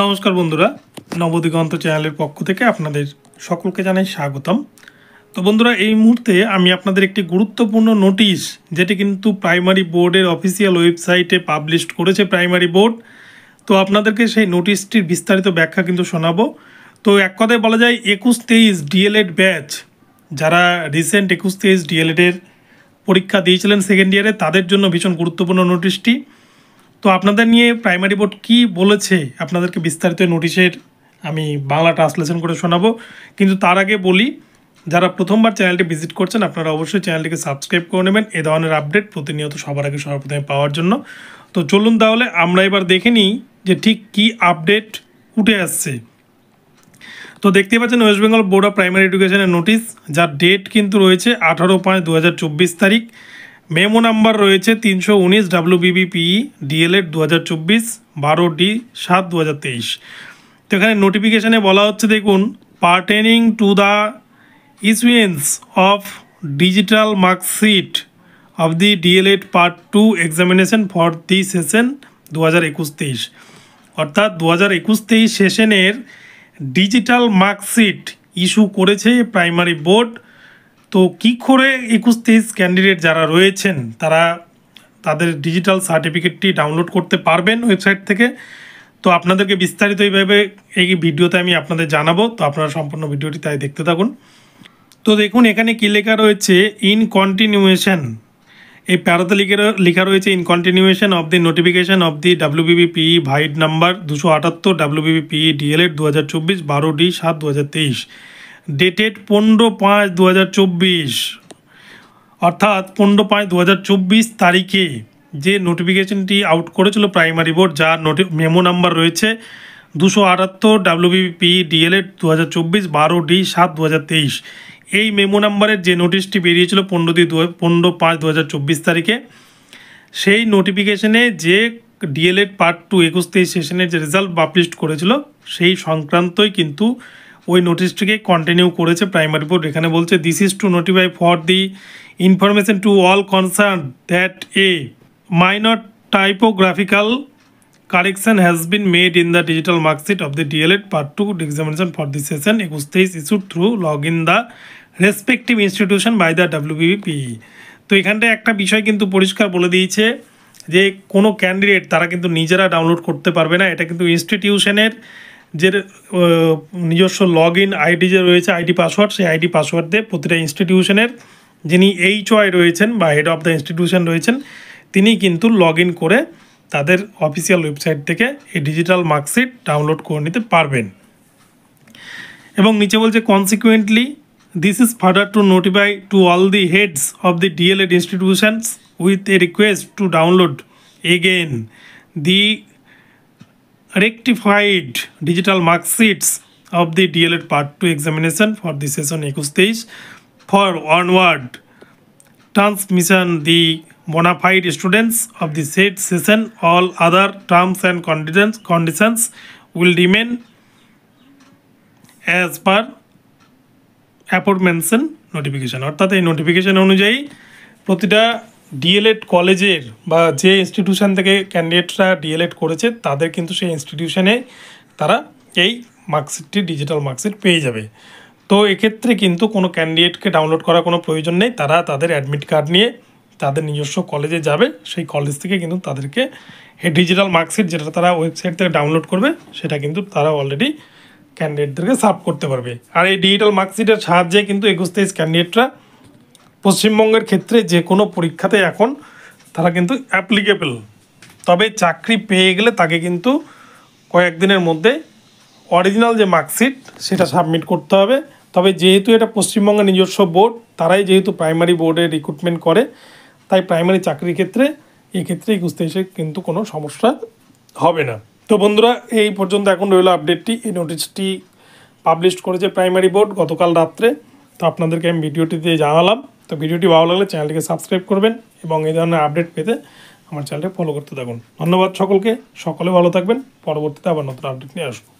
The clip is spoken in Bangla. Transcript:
নমস্কার বন্ধুরা নবদিগন্ত চ্যানেলের পক্ষ থেকে আপনাদের সকলকে জানাই স্বাগতম তো বন্ধুরা এই মুহূর্তে আমি আপনাদের একটি গুরুত্বপূর্ণ নোটিশ যেটি কিন্তু প্রাইমারি বোর্ডের অফিসিয়াল ওয়েবসাইটে পাবলিশ করেছে প্রাইমারি বোর্ড তো আপনাদেরকে সেই নোটিশটির বিস্তারিত ব্যাখ্যা কিন্তু শোনাবো তো এক কথায় বলা যায় একুশ তেইশ ডিএলএড ব্যাচ যারা রিসেন্ট একুশ তেইশ ডিএলএডের পরীক্ষা দিয়েছিলেন সেকেন্ড ইয়ারে তাদের জন্য ভীষণ গুরুত্বপূর্ণ নোটিশটি তো আপনাদের নিয়ে প্রাইমারি বোর্ড কি বলেছে আপনাদেরকে বিস্তারিত নোটিশের আমি বাংলা ট্রান্সলেশন করে শোনাবো কিন্তু তার আগে বলি যারা প্রথমবার চ্যানেলটি ভিজিট করছেন আপনারা অবশ্যই চ্যানেলটিকে সাবস্ক্রাইব করে নেবেন এ ধরনের আপডেট প্রতিনিয়ত সবার আগে সর্বপ্রথমে পাওয়ার জন্য তো চলুন তাহলে আমরা এবার দেখে নিই যে ঠিক কি আপডেট উঠে আসছে তো দেখতে পাচ্ছেন West Bengal board of primary এডুকেশনের নোটিশ যার ডেট কিন্তু রয়েছে আঠারো পাঁচ দু তারিখ মেমো নাম্বার রয়েছে তিনশো উনিশ ডাব্লিউবিবিপিই ডিএলএড দু হাজার চব্বিশ বারো ডি সাত দু হাজার তেইশ তো এখানে নোটিফিকেশানে বলা হচ্ছে দেখুন pertaining to the issuance of digital marksheet of the DElEd part two examination for the session দু হাজার একুশ তেইশ অর্থাৎ দু হাজার একুশ তেইশ সেশনের ডিজিটাল মার্কশিট ইস্যু করেছে প্রাইমারি বোর্ড তো কি করে একুশ তেইশ ক্যান্ডিডেট যারা রয়েছেন তারা তাদের ডিজিটাল সার্টিফিকেটটি ডাউনলোড করতে পারবেন ওয়েবসাইট থেকে তো আপনাদেরকে বিস্তারিত এইভাবে এই ভিডিওতে আমি আপনাদের জানাবো তো আপনারা সম্পূর্ণ ভিডিওটি তাই দেখতে থাকুন তো দেখুন এখানে কী লেখা রয়েছে ইন কন্টিনিউয়েশান এই প্যারাতে লিখে লেখা রয়েছে in continuation of the notification of the WBBPE vide number দুশো আটাত্তর ডাব্লিউবিবিপিই ডিএলএড e দু হাজার চব্বিশ বারো ডি সাত দু হাজার তেইশ ডেটেড পনেরো পাঁচ দু অর্থাৎ পনেরো পাঁচ দু তারিখে যে নোটিফিকেশনটি আউট করেছিল প্রাইমারি বোর্ড যার নোটি মেমো নাম্বার রয়েছে দুশো আটাত্তর ডাব্লিউবিপি ডিএলএড e দু হাজার চব্বিশ বারো ডি সাত দু হাজার তেইশ এই মেমো নাম্বারের যে নোটিশটি বেরিয়েছিল পনেরো দুই দু পনেরো পাঁচ দু হাজার চব্বিশ তারিখে সেই নোটিফিকেশনে যে ডিএলএড পার্ট টু একুশ তেইশ সেশনের যে রেজাল্ট পাবলিশ করেছিল সেই সংক্রান্তই কিন্তু ওই নোটিশটিকে কন্টিনিউ করেছে প্রাইমারি বোর্ড এখানে বলছে this is to notify for the information to all concern that a minor typographical correction has been made in the digital marksheet of the DElEd part two examination for the session একুশ তেইশ issued through log in the respective institution by the WBPE তো এখানটায় একটা বিষয় কিন্তু পরিষ্কার বলে দিয়েছে যে কোনো ক্যান্ডিডেট তারা কিন্তু নিজেরা ডাউনলোড করতে পারবে না এটা কিন্তু ইনস্টিটিউশনের যে নিজস্ব লগ ইন আইডি যে রয়েছে আইডি পাসওয়ার্ড সেই আইডি পাসওয়ার্ড দিয়ে প্রতিটা ইনস্টিটিউশনের যিনি এইচওয়াই রয়েছেন বা হেড অফ দ্য ইনস্টিটিউশন রয়েছেন তিনি কিন্তু লগ ইন করে তাদের অফিসিয়াল ওয়েবসাইট থেকে এই ডিজিটাল মার্কশিট ডাউনলোড করে নিতে পারবেন এবং নিচে বলছে consequently this is further to notify to all the heads of the DElEd institutions with a request to download again the rectified digital mark sheets of the DLED Part 2 examination for the session 21 for onward transmission the bona fide students of the said session all other terms and conditions conditions will remain as per aforementioned notification অর্থাৎ এই নোটিফিকেশান অনুযায়ী প্রতিটা ডিএলএড কলেজের বা যে ইনস্টিটিউশন থেকে ক্যান্ডিডেটরা ডিএলএড করেছে তাদের কিন্তু সেই ইনস্টিটিউশনে তারা এই মার্কশিটটি ডিজিটাল মার্কশিট পেয়ে যাবে তো এক্ষেত্রে কিন্তু কোনো ক্যান্ডিডেটকে ডাউনলোড করার কোনো প্রয়োজন নেই তারা তাদের অ্যাডমিট কার্ড নিয়ে তাদের নিজস্ব কলেজে যাবে সেই কলেজ থেকে কিন্তু তাদেরকে এই ডিজিটাল মার্কশিট যেটা তারা ওয়েবসাইট থেকে ডাউনলোড করবে সেটা কিন্তু তারা অলরেডি ক্যান্ডিডেটদেরকে সার্ভ করতে পারবে আর এই ডিজিটাল মার্কশিটের সাহায্যে কিন্তু একুশ তেইশ ক্যান্ডিডেটরা পশ্চিমবঙ্গের ক্ষেত্রে যে কোনো পরীক্ষাতে এখন তারা কিন্তু অ্যাপ্লিকেবল তবে চাকরি পেয়ে গেলে তাকে কিন্তু কয়েকদিনের মধ্যে অরিজিনাল যে মার্কশিট সেটা সাবমিট করতে হবে তবে যেহেতু এটা পশ্চিমবঙ্গের নিজস্ব বোর্ড তারাই যেহেতু প্রাইমারি বোর্ডে রিক্রুটমেন্ট করে তাই প্রাইমারি চাকরির ক্ষেত্রে এক্ষেত্রে ঘুষতে এসে কিন্তু কোনো সমস্যা হবে না তো বন্ধুরা এই পর্যন্ত এখন রইল আপডেটটি এই নোটিশটি পাবলিশ করেছে প্রাইমারি বোর্ড গতকাল রাত্রে তো আপনাদেরকে আমি ভিডিওটিতে জানালাম তো ভিডিওটি ভালো লাগলে চ্যানেলটিকে সাবস্ক্রাইব করবেন এবং এই ধরনের আপডেট পেতে আমার চ্যানেলটি ফলো করতে থাকুন ধন্যবাদ সকলকে সকলে ভালো থাকবেন পরবর্তীতে আবার নতুন আপডেট নিয়ে আসবো